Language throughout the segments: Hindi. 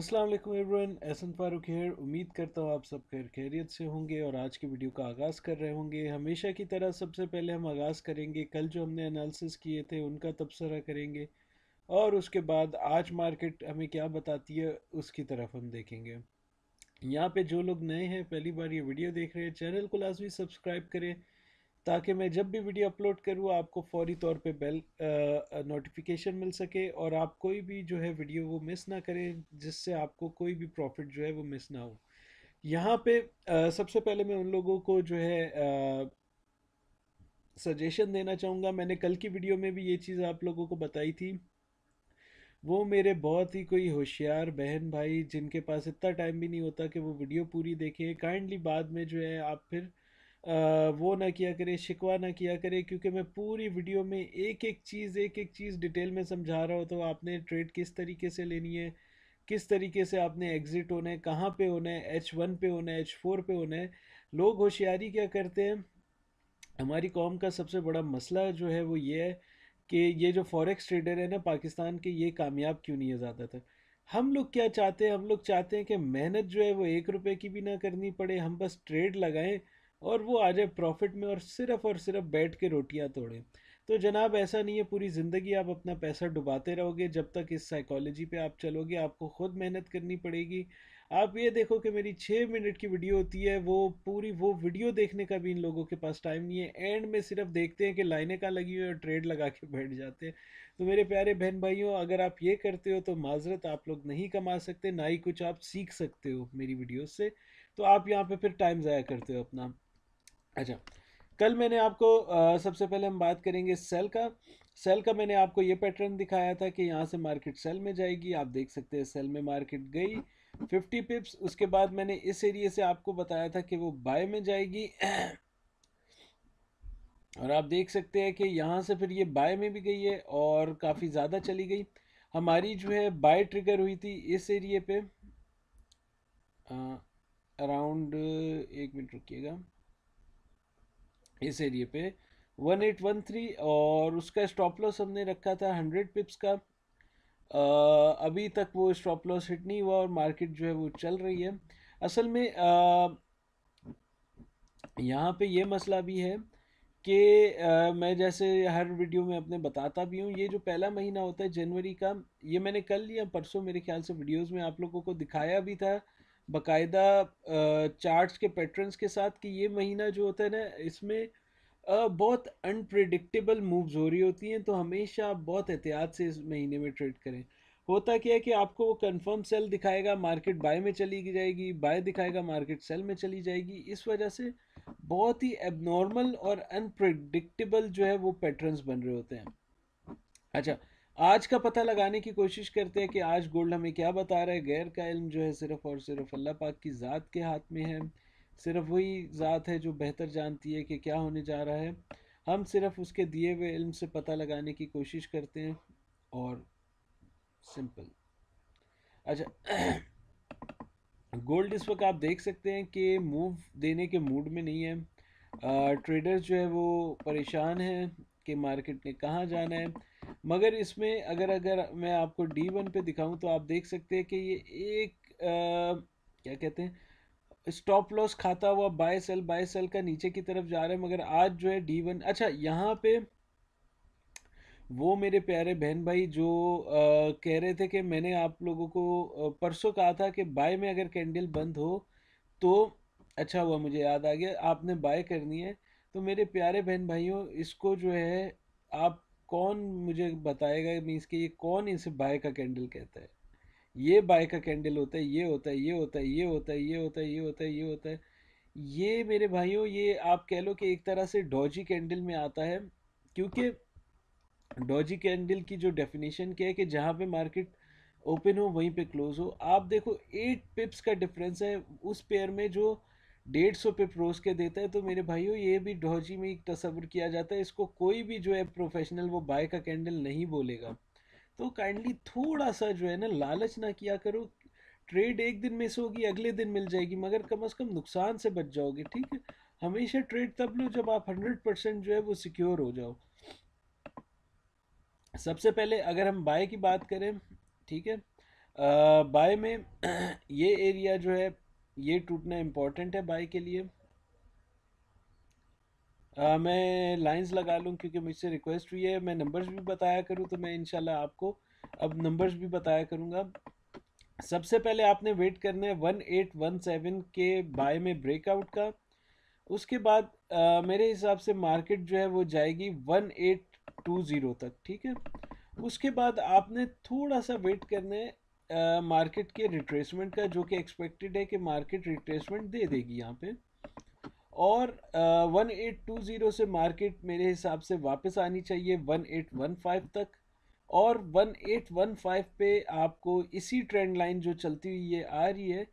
अस्सलाम वालेकुम एवरीवन एहसन फारूक हेयर उम्मीद करता हूँ आप सब खैर खैरियत से होंगे और आज की वीडियो का आगाज़ कर रहे होंगे हमेशा की तरह सबसे पहले हम आगाज़ करेंगे कल जो हमने एनालिसिस किए थे उनका तबसरा करेंगे और उसके बाद आज मार्केट हमें क्या बताती है उसकी तरफ हम देखेंगे यहाँ पे जो लोग नए हैं पहली बार ये वीडियो देख रहे हैं चैनल को लाजमी सब्सक्राइब करें ताकि मैं जब भी वीडियो अपलोड करूँ आपको फौरी तौर पे बेल नोटिफिकेशन मिल सके और आप कोई भी जो है वीडियो वो मिस ना करें जिससे आपको कोई भी प्रॉफिट जो है वो मिस ना हो यहाँ पे आ, सबसे पहले मैं उन लोगों को जो है सजेशन देना चाहूँगा मैंने कल की वीडियो में भी ये चीज़ आप लोगों को बताई थी वो मेरे बहुत ही कोई होशियार बहन भाई जिनके पास इतना टाइम भी नहीं होता कि वो वीडियो पूरी देखें काइंडली बाद में जो है आप फिर वो ना किया करे शिकवा ना किया करे क्योंकि मैं पूरी वीडियो में एक एक चीज़ एक एक चीज़ डिटेल में समझा रहा हूँ तो आपने ट्रेड किस तरीके से लेनी है किस तरीके से आपने एग्ज़िट होना है कहाँ पे होना है एच वन पे होना है एच फोर पे होना है लोग होशियारी क्या करते हैं हमारी कौम का सबसे बड़ा मसला जो है वो ये है कि ये जो फॉरेक्स ट्रेडर है ना पाकिस्तान के ये कामयाब क्यों नहीं है ज़्यादातर हम लोग क्या चाहते हैं हम लोग चाहते हैं कि मेहनत जो है वो एक रुपये की भी ना करनी पड़े हम बस ट्रेड लगाएं और वो आ जाए प्रॉफिट में और सिर्फ और सिर्फ बैठ के रोटियां तोड़े तो जनाब ऐसा नहीं है पूरी ज़िंदगी आप अपना पैसा डुबाते रहोगे जब तक इस साइकोलॉजी पे आप चलोगे आपको खुद मेहनत करनी पड़ेगी आप ये देखो कि मेरी छः मिनट की वीडियो होती है वो पूरी वो वीडियो देखने का भी इन लोगों के पास टाइम नहीं है एंड में सिर्फ देखते हैं कि लाइनें का लगी हुई है और ट्रेड लगा के बैठ जाते हैं तो मेरे प्यारे बहन भाइयों अगर आप ये करते हो तो माजरत आप लोग नहीं कमा सकते ना ही कुछ आप सीख सकते हो मेरी वीडियो से तो आप यहाँ पर फिर टाइम ज़ाया करते हो अपना अच्छा कल मैंने आपको आ, सबसे पहले हम बात करेंगे सेल का सेल का मैंने आपको ये पैटर्न दिखाया था कि यहाँ से मार्केट सेल में जाएगी आप देख सकते हैं सेल में मार्केट गई 50 पिप्स उसके बाद मैंने इस एरिए से आपको बताया था कि वो बाय में जाएगी और आप देख सकते हैं कि यहाँ से फिर ये बाय में भी गई है और काफ़ी ज़्यादा चली गई हमारी जो है बाय ट्रिगर हुई थी इस एरिए पे अराउंड एक मिनट रुकिएगा इस एरिए पे 1813 और उसका स्टॉप लॉस हमने रखा था 100 पिप्स का आ, अभी तक वो स्टॉप लॉस हिट नहीं हुआ और मार्केट जो है वो चल रही है असल में यहाँ पे ये मसला भी है कि मैं जैसे हर वीडियो में अपने बताता भी हूँ ये जो पहला महीना होता है जनवरी का ये मैंने कल या परसों मेरे ख्याल से वीडियोस में आप लोगों को दिखाया भी था बकायदा चार्ट्स के पैटर्न्स के साथ कि ये महीना जो होता है ना इसमें बहुत अनप्रिडिक्टेबल मूव्स हो रही होती हैं तो हमेशा आप बहुत एहतियात से इस महीने में ट्रेड करें होता क्या है कि आपको वो कन्फर्म सेल दिखाएगा मार्केट बाय में चली जाएगी बाय दिखाएगा मार्केट सेल में चली जाएगी इस वजह से बहुत ही एबनॉर्मल और अनप्रडिक्टेबल जो है वो पैटर्न्स बन रहे होते हैं अच्छा आज का पता लगाने की कोशिश करते हैं कि आज गोल्ड हमें क्या बता रहा है गैर का इल्म जो है सिर्फ और सिर्फ अल्लाह पाक की ज़ात के हाथ में है सिर्फ वही ज़ात है जो बेहतर जानती है कि क्या होने जा रहा है हम सिर्फ उसके दिए हुए इल्म से पता लगाने की कोशिश करते हैं और सिंपल अच्छा गोल्ड इस वक्त आप देख सकते हैं कि मूव देने के मूड में नहीं है ट्रेडर्स जो है वो परेशान हैं कि मार्केट ने कहाँ जाना है मगर इसमें अगर अगर मैं आपको डी वन पे दिखाऊं तो आप देख सकते हैं कि ये एक आ, क्या कहते हैं स्टॉप लॉस खाता हुआ बाय सेल बाय सेल का नीचे की तरफ जा रहा है मगर आज जो है डी वन अच्छा यहाँ पे वो मेरे प्यारे बहन भाई जो आ, कह रहे थे कि मैंने आप लोगों को परसों कहा था कि बाय में अगर कैंडल बंद हो तो अच्छा हुआ मुझे याद आ गया आपने बाय करनी है तो मेरे प्यारे बहन भाइयों इसको जो है आप कौन मुझे बताएगा मीन्स कि ये कौन इसे बाय का कैंडल कहता है ये बाय का कैंडल होता है ये होता है ये होता है ये होता है ये होता है ये होता है ये होता है ये मेरे भाइयों ये आप कह लो कि एक तरह से डॉजी कैंडल में आता है क्योंकि डॉजी कैंडल की जो डेफिनेशन क्या है कि जहाँ पे मार्केट ओपन हो वहीं पे क्लोज हो आप देखो एट पिप्स का डिफरेंस है उस पेयर में जो डेढ़ सौ पे प्रोस के देता है तो मेरे भाइयों ये भी ढोजी में एक तस्वर किया जाता है इसको कोई भी जो है प्रोफेशनल वो बाय का कैंडल नहीं बोलेगा तो काइंडली थोड़ा सा जो है ना लालच ना किया करो ट्रेड एक दिन मिस होगी अगले दिन मिल जाएगी मगर कम अज़ कम नुकसान से बच जाओगे ठीक है हमेशा ट्रेड तब लो जब आप हंड्रेड परसेंट जो है वो सिक्योर हो जाओ सबसे पहले अगर हम बाय की बात करें ठीक है बाय में ये एरिया जो है ये टूटना इम्पोर्टेंट है बाई के लिए आ, मैं लाइंस लगा लूँ क्योंकि मुझसे रिक्वेस्ट हुई है मैं नंबर्स भी बताया करूँ तो मैं इनशाला आपको अब नंबर्स भी बताया करूँगा सबसे पहले आपने वेट करना है वन एट वन सेवन के बाय में ब्रेकआउट का उसके बाद आ, मेरे हिसाब से मार्केट जो है वो जाएगी वन एट टू ज़ीरो तक ठीक है उसके बाद आपने थोड़ा सा वेट करना है मार्केट के रिट्रेसमेंट का जो कि एक्सपेक्टेड है कि मार्केट रिट्रेसमेंट दे देगी यहाँ पे और वन एट टू ज़ीरो से मार्केट मेरे हिसाब से वापस आनी चाहिए वन एट वन फाइव तक और वन एट वन फाइव पे आपको इसी ट्रेंड लाइन जो चलती हुई ये आ रही है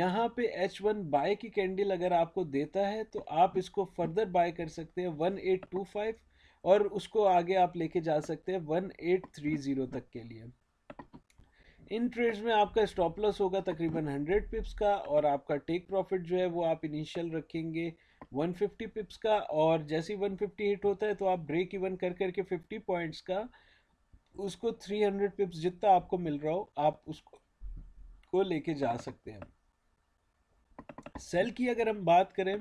यहाँ पे एच वन बाय की कैंडल अगर आपको देता है तो आप इसको फर्दर बाय कर सकते हैं वन एट टू फाइव और उसको आगे आप लेके जा सकते हैं वन एट थ्री ज़ीरो तक के लिए इन ट्रेड्स में आपका स्टॉप लॉस होगा तकरीबन 100 पिप्स का और आपका टेक प्रॉफिट जो है वो आप इनिशियल रखेंगे 150 पिप्स का और जैसे ही 150 हिट होता है तो आप ब्रेक इवन कर करके 50 पॉइंट्स का उसको 300 पिप्स जितना आपको मिल रहा हो आप उसको को लेके जा सकते हैं सेल की अगर हम बात करें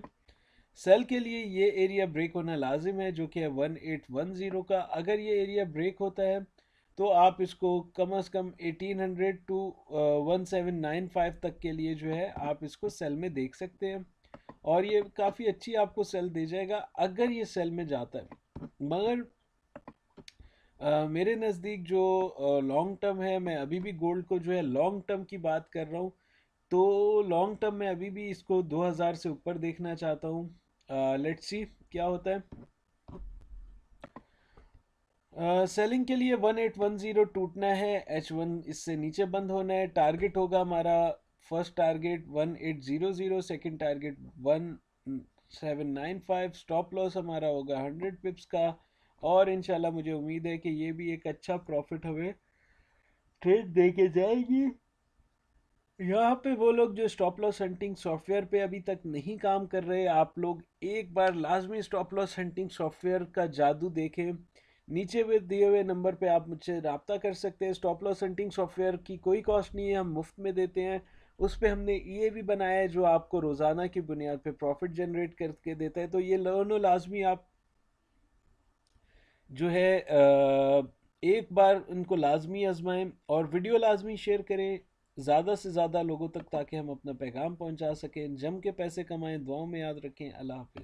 सेल के लिए ये एरिया ब्रेक होना लाजिम है जो कि है 1810 का अगर ये एरिया ब्रेक होता है तो आप इसको कम से कम 1800 टू 1795 तक के लिए जो है आप इसको सेल में देख सकते हैं और ये काफ़ी अच्छी आपको सेल दे जाएगा अगर ये सेल में जाता है मगर Uh, मेरे नज़दीक जो लॉन्ग uh, टर्म है मैं अभी भी गोल्ड को जो है लॉन्ग टर्म की बात कर रहा हूँ तो लॉन्ग टर्म में अभी भी इसको 2000 से ऊपर देखना चाहता हूँ लेट्स सी क्या होता है सेलिंग के लिए वन एट वन ज़ीरो टूटना है एच वन इससे नीचे बंद होना है टारगेट होगा हमारा first target one eight zero zero second target one seven nine five stop loss हमारा होगा हंड्रेड पिप्स का और इनशाला मुझे उम्मीद है कि ये भी एक अच्छा प्रॉफिट हमें ट्रेड दे के जाएगी यहाँ पे वो लोग जो स्टॉप लॉस हंटिंग सॉफ्टवेयर पे अभी तक नहीं काम कर रहे आप लोग एक बार लाजमी स्टॉप लॉस हंटिंग सॉफ्टवेयर का जादू देखें नीचे हुए दिए हुए नंबर पे आप मुझसे रबता कर सकते हैं स्टॉप लॉस हंटिंग सॉफ्टवेयर की कोई कॉस्ट नहीं है हम मुफ्त में देते हैं उस पर हमने ये भी बनाया है जो आपको रोज़ाना की बुनियाद पे प्रॉफिट जनरेट करके देता है तो ये लर्नो लाजमी आप जो है एक बार उनको लाजमी आजमाएं और वीडियो लाजमी शेयर करें ज़्यादा से ज़्यादा लोगों तक ताकि हम अपना पैगाम पहुंचा सकें जम के पैसे कमाएं दुआओं में याद रखें अल्लाह हाफि